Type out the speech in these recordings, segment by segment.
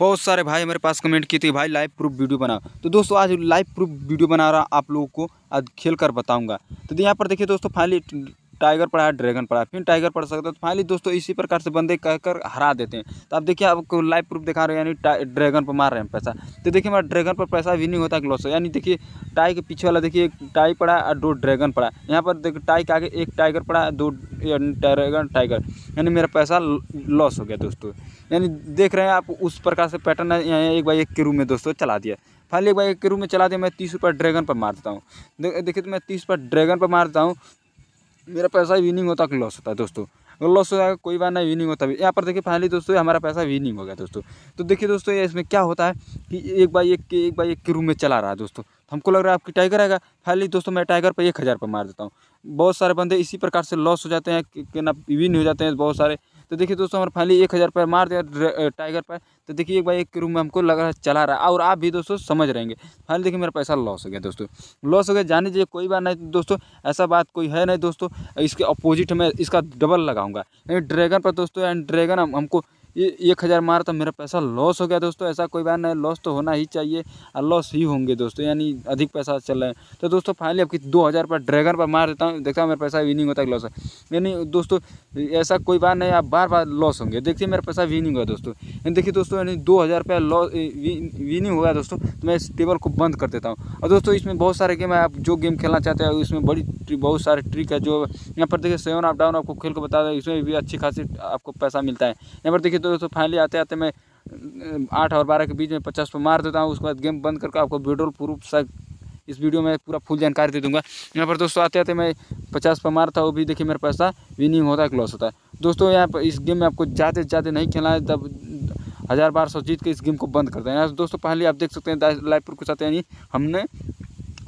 बहुत सारे भाई हमारे पास कमेंट किए थे भाई लाइव प्रूफ वीडियो बना तो दोस्तों आज लाइव प्रूफ वीडियो बना रहा आप लोगों को आज खेल कर बताऊँगा तो यहाँ पर देखिए दोस्तों फाइनली टाइगर पड़ा ड्रैगन पड़ा फिर टाइगर पड़ सकता है तो फाइनली दोस्तों इसी प्रकार से बंदे कहकर हरा देते हैं तो आप देखिए आपको लाइव प्रूफ दिखा रहे हैं यानी ड्रैगन पर मार रहे हैं पैसा तो देखिए हमारा ड्रैगन पर पैसा भी नहीं होता है लॉस यानी देखिए टाई के पीछे वाला देखिए टाई पड़ा और दो ड्रैगन पड़ा यहाँ पर देखिए टाई के आगे एक टाइगर पड़ा दो टाइगर टाइगर यानी मेरा पैसा लॉस हो गया दोस्तों यानी देख रहे हैं आप उस प्रकार से पैटर्न एक बार एक के रूम में दोस्तों चला दिया फाइल एक बार एक के रूम में चला दिया मैं तीस रुपये ड्रैगन पर मारता हूँ देखिए तो मैं तीस रुपये ड्रैगन पर मारता हूँ मेरा पैसा विनिंग होता कि लॉस होता है दोस्तों अगर लॉस हो जाएगा कोई बात नहीं विनिंग होता भी यहाँ पर देखिए फाइनली दोस्तों हमारा पैसा विनिंग हो गया दोस्तों तो देखिए दोस्तों ये इसमें क्या होता है कि एक बाई एक के एक बाई एक के रूम में चला रहा है दोस्तों तो हमको लग रहा है आपकी टाइगर आएगा फाइनली दोस्तों मैं टाइगर पर एक हज़ार मार देता हूँ बहुत सारे बंदे इसी प्रकार से लॉस हो जाते हैं कि ना विन हो जाते हैं बहुत सारे तो देखिए दोस्तों हमारे फाइनली एक हज़ार रुपये मार दिया टाइगर पर तो देखिए एक बार एक रूम में हमको लग रहा चला रहा है और आप भी दोस्तों समझ रहेंगे फाइनली देखिए मेरा पैसा लॉस हो गया दोस्तों लॉस हो गया जाने दीजिए कोई बात नहीं दोस्तों ऐसा बात कोई है नहीं दोस्तों इसके अपोजिट में इसका डबल लगाऊंगा ड्रैगन पर दोस्तों एंड ड्रैगन हमको एक हज़ार मार तो मेरा पैसा लॉस हो गया दोस्तों ऐसा कोई बात नहीं लॉस तो होना ही चाहिए और लॉस ही होंगे दोस्तों यानी अधिक पैसा चल रहा है तो दोस्तों फाइनली आपकी दो हज़ार पर ड्रैगन पर मार देता हूँ देखता हूँ मेरा पैसा विनिंग होता है लॉस यानी दोस्तों ऐसा कोई बात नहीं आप बार बार लॉस होंगे देखिए मेरा पैसा विनिंग हुआ दोस्तों यानी देखिए दोस्तों यानी दो हज़ार रुपया लॉस विनिंग हुआ दोस्तों तो मैं इस टेबल को बंद कर देता हूँ और दोस्तों इसमें बहुत सारे गेम है आप जो गेम खेलना चाहते हैं इसमें बड़ी बहुत सारे ट्रिक है जो यहाँ पर देखिए सेवन आप डाउन आपको खेल को बता दें इसमें भी अच्छी खासी आपको पैसा मिलता है यहाँ पर देखिए दोस्तों फाइनली आते आते मैं आठ और बारह के बीच में पचास पर मार देता हूँ उसके बाद गेम बंद करके आपको विड्रोल प्रूफ इस वीडियो में पूरा फुल जानकारी दे दूंगा यहाँ पर दोस्तों आते आते मैं पचास पर मारा था वो भी देखिए मेरा पैसा विनिंग होता है लॉस होता है दोस्तों यहाँ पर इस गेम में आपको ज़्यादा से ज़्यादा नहीं खेलना है तब हज़ार बार सौ जीत के इस गेम को बंद कर देना दोस्तों पहले आप देख सकते हैं लाइव पर कुछ आते हैं नहीं हमने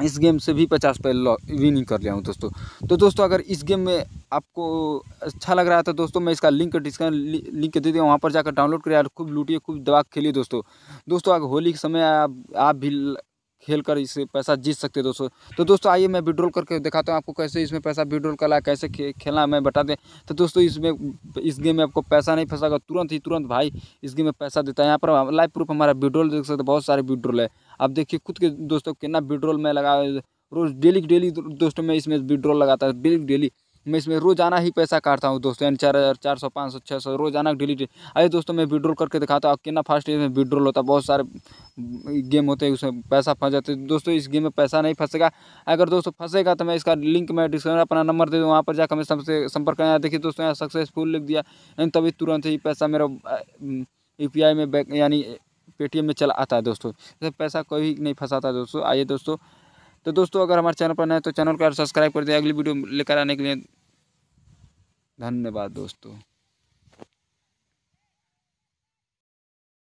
इस गेम से भी पचास पे विनिंग कर लिया हूँ दोस्तों तो दोस्तों अगर इस गेम में आपको अच्छा लग रहा था तो दोस्तों मैं इसका लिंक डिस्क्रिप्शन लिंक दे दिया वहाँ पर जाकर डाउनलोड करिए और खूब लूटिए खूब दबा खेलिए दोस्तों दोस्तों अगर होली के समय आप आप भी खेल कर इससे पैसा जीत सकते दोस्तों तो दोस्तों आइए मैं विड्रॉल करके दिखाता हूँ आपको कैसे इसमें पैसा विड्रॉल करा है कैसे खे, खेलना है मैं बता दें तो दोस्तों इसमें इस गेम में आपको पैसा नहीं फंसागा तुरंत ही तुरंत भाई इस गेम में पैसा देता है यहाँ पर लाइव प्रूफ हमारा विड्रॉल देख सकते बहुत सारे विड्रॉल है आप देखिए खुद के दोस्तों कितना विड्रॉल मैं लगा रोज़ डेली डेली दोस्तों में इसमें विड्रॉल लगाता है डेली डेली मैं इसमें रोज़ाना ही पैसा काटता हूँ दोस्तों यानी चार हज़ार चार सौ पाँच सौ छः सौ रोज़ाना डिलीट अरे दोस्तों मैं विड्रॉल करके दिखाता हूँ कितना फास्ट इसमें विड्रॉल होता है बहुत सारे गेम होते हैं उसमें पैसा फंस जाते हैं दोस्तों इस गेम में पैसा नहीं फंसेगा अगर दोस्तों फंसेगा तो मैं इसका लिंक मैं डिस्क्रिप्शन अपना नंबर दे दूँ वहाँ पर जाकर मैं सबसे संपर्क करना देखिए दोस्तों यहाँ सक्सेसफुल लिख दिया यानी तभी तुरंत ही पैसा मेरा यू में बैंक यानी पेटीएम में चला आता है दोस्तों पैसा कोई नहीं फंसाता दोस्तों आइए दोस्तों तो दोस्तों अगर हमारे चैनल पर नए तो चैनल को सब्सक्राइब कर दें अगली वीडियो लेकर आने के लिए धन्यवाद दोस्तों